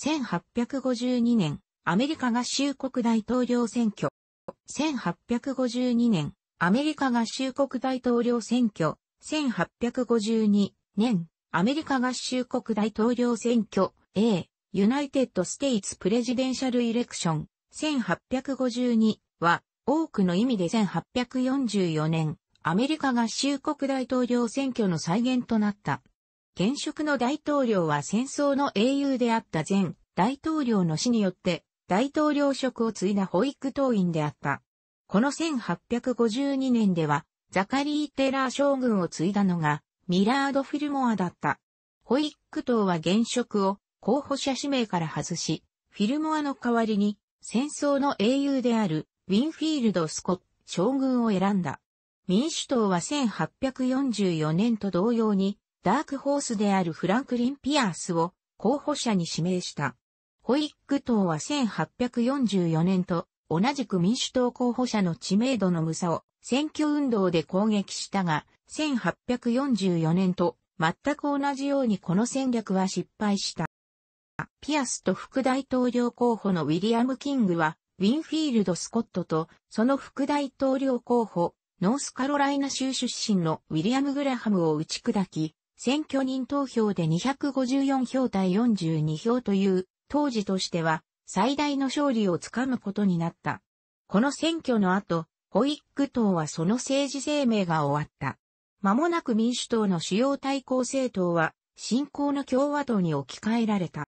1852年、アメリカ合衆国大統領選挙。1852年、アメリカ合衆国大統領選挙。1852年、アメリカ合衆国大統領選挙。A、ユナイテッド・ステイツ・プレジデンシャル・イレクション。1852は、多くの意味で1844年、アメリカ合衆国大統領選挙の再現となった。現職の大統領は戦争の英雄であった前大統領の死によって大統領職を継いだ保育党員であった。この1852年ではザカリー・テラー将軍を継いだのがミラード・フィルモアだった。保育党は現職を候補者指名から外し、フィルモアの代わりに戦争の英雄であるウィンフィールド・スコッ将軍を選んだ。民主党は1844年と同様にダークホースであるフランクリン・ピアースを候補者に指名した。ホイック党は1844年と同じく民主党候補者の知名度の無差を選挙運動で攻撃したが、1844年と全く同じようにこの戦略は失敗した。ピアスと副大統領候補のウィリアム・キングは、ウィンフィールド・スコットと、その副大統領候補、ノースカロライナ州出身のウィリアム・グラハムを打ち砕き、選挙人投票で254票対42票という、当時としては最大の勝利をつかむことになった。この選挙の後、ホイック党はその政治生命が終わった。間もなく民主党の主要対抗政党は、新興の共和党に置き換えられた。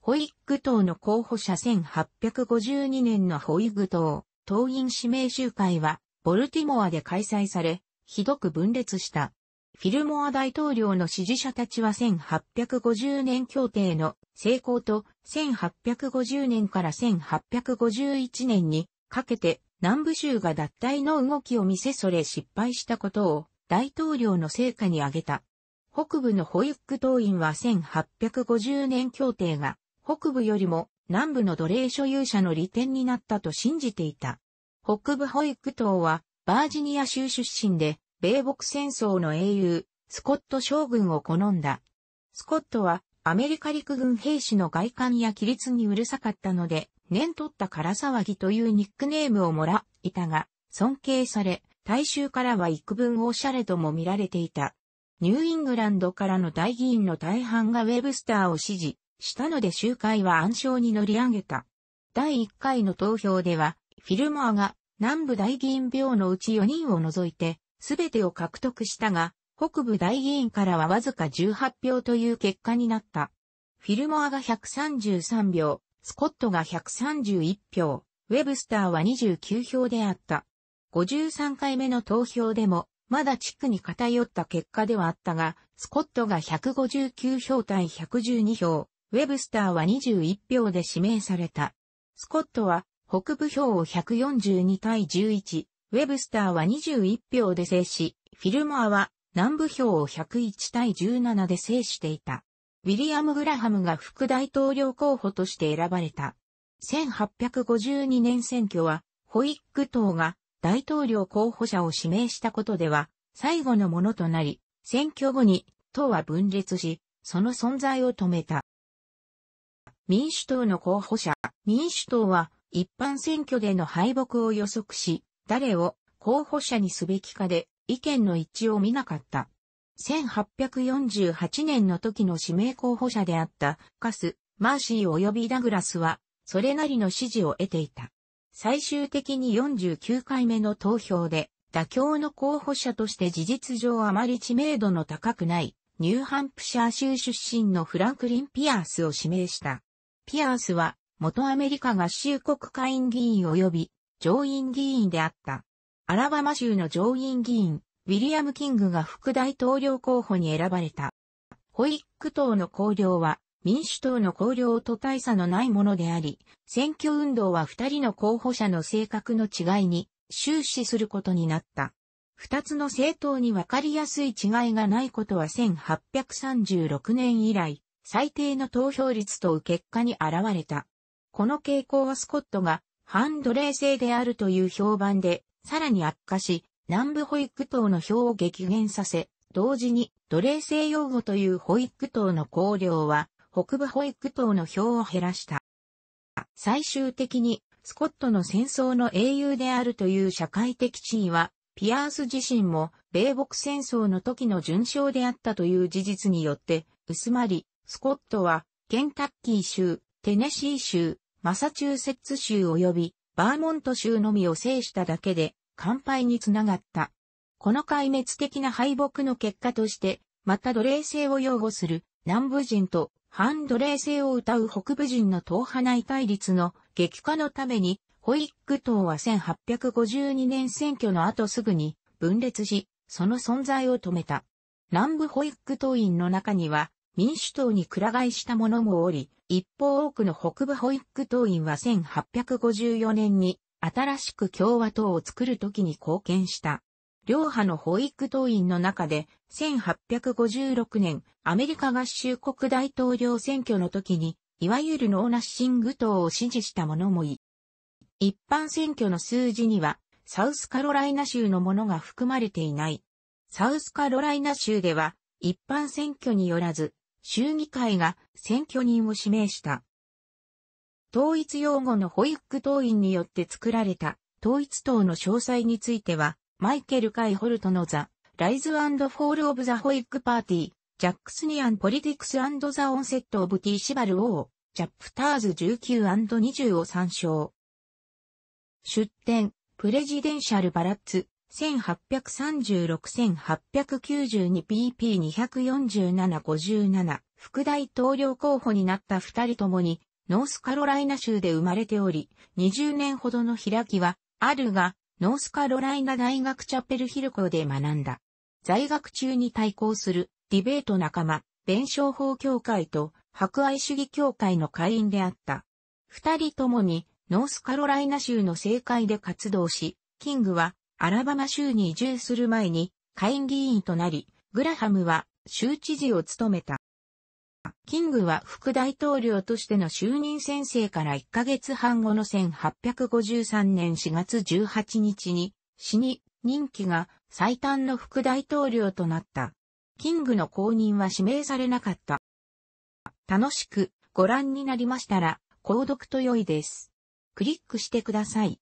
ホイッグ党の候補者1852年のホイッグ党、党員指名集会は、ボルティモアで開催され、ひどく分裂した。フィルモア大統領の支持者たちは1850年協定の成功と1850年から1851年にかけて南部州が脱退の動きを見せそれ失敗したことを大統領の成果に挙げた。北部のホイック党員は1850年協定が北部よりも南部の奴隷所有者の利点になったと信じていた。北部ホイック党はバージニア州出身で米牧戦争の英雄、スコット将軍を好んだ。スコットは、アメリカ陸軍兵士の外観や規律にうるさかったので、念取ったから騒ぎというニックネームをもらいたが、尊敬され、大衆からは幾分オシャレとも見られていた。ニューイングランドからの大議員の大半がウェブスターを支持したので集会は暗礁に乗り上げた。第1回の投票では、フィルモアが南部大議員病のうち4人を除いてすべてを獲得したが、北部大議員からはわずか18票という結果になった。フィルモアが133票、スコットが131票、ウェブスターは29票であった。53回目の投票でも、まだ地区に偏った結果ではあったが、スコットが159票対112票、ウェブスターは21票で指名された。スコットは、北部票を142対11、ウェブスターは21票で制し、フィルモアは南部票を101対17で制していた。ウィリアム・グラハムが副大統領候補として選ばれた。1852年選挙は、ホイッグ党が大統領候補者を指名したことでは、最後のものとなり、選挙後に党は分裂し、その存在を止めた。民主党の候補者、民主党は一般選挙での敗北を予測し、誰を候補者にすべきかで意見の一致を見なかった。1848年の時の指名候補者であったカス、マーシー及びダグラスは、それなりの支持を得ていた。最終的に49回目の投票で、妥協の候補者として事実上あまり知名度の高くない、ニューハンプシャー州出身のフランクリン・ピアースを指名した。ピアースは、元アメリカ合衆国会員議員及び、上院議員であった。アラバマ州の上院議員、ウィリアム・キングが副大統領候補に選ばれた。ホイック党の公領は民主党の公領と大差のないものであり、選挙運動は二人の候補者の性格の違いに終始することになった。二つの政党に分かりやすい違いがないことは1836年以来、最低の投票率という結果に現れた。この傾向はスコットが反奴隷制であるという評判で、さらに悪化し、南部保育等の票を激減させ、同時に奴隷制擁護という保育等の考量は、北部保育等の票を減らした。最終的に、スコットの戦争の英雄であるという社会的地位は、ピアース自身も、米国戦争の時の順章であったという事実によって、薄まり、スコットは、ケンタッキー州、テネシー州、マサチューセッツ州及びバーモント州のみを制しただけで、完敗につながった。この壊滅的な敗北の結果として、また奴隷制を擁護する南部人と反奴隷制を謳う北部人の党派内対立の激化のために、ホイック党は1852年選挙の後すぐに分裂し、その存在を止めた。南部ホイック党員の中には、民主党に倶替えした者もおり、一方多くの北部保育党員は1854年に新しく共和党を作る時に貢献した。両派の保育党員の中で、1856年、アメリカ合衆国大統領選挙の時に、いわゆるノーナッシング党を支持した者もい。一般選挙の数字には、サウスカロライナ州のものが含まれていない。サウスカロライナ州では、一般選挙によらず、州議会が選挙人を指名した。統一用語のホイック党員によって作られた統一党の詳細については、マイケル・カイ・ホルトのザ・ライズ・アンド・フォール・オブ・ザ・保育パーティー、ジャックスニアン・ポリティクス・アンド・ザ・オンセット・オブ・ティ・シバル・オー、チャップターズ 19&20 を参照。出展、プレジデンシャル・バラッツ、1836-1892pp247-57 副大統領候補になった二人ともに、ノースカロライナ州で生まれており、20年ほどの開きは、あるが、ノースカロライナ大学チャペルヒル校で学んだ。在学中に対抗するディベート仲間、弁証法協会と博愛主義協会の会員であった。二人ともにノースカロライナ州の政界で活動し、キングはアラバマ州に移住する前に下院議員となり、グラハムは州知事を務めた。キングは副大統領としての就任先生から1ヶ月半後の1853年4月18日に死に任期が最短の副大統領となった。キングの後任は指名されなかった。楽しくご覧になりましたら、購読と良いです。クリックしてください。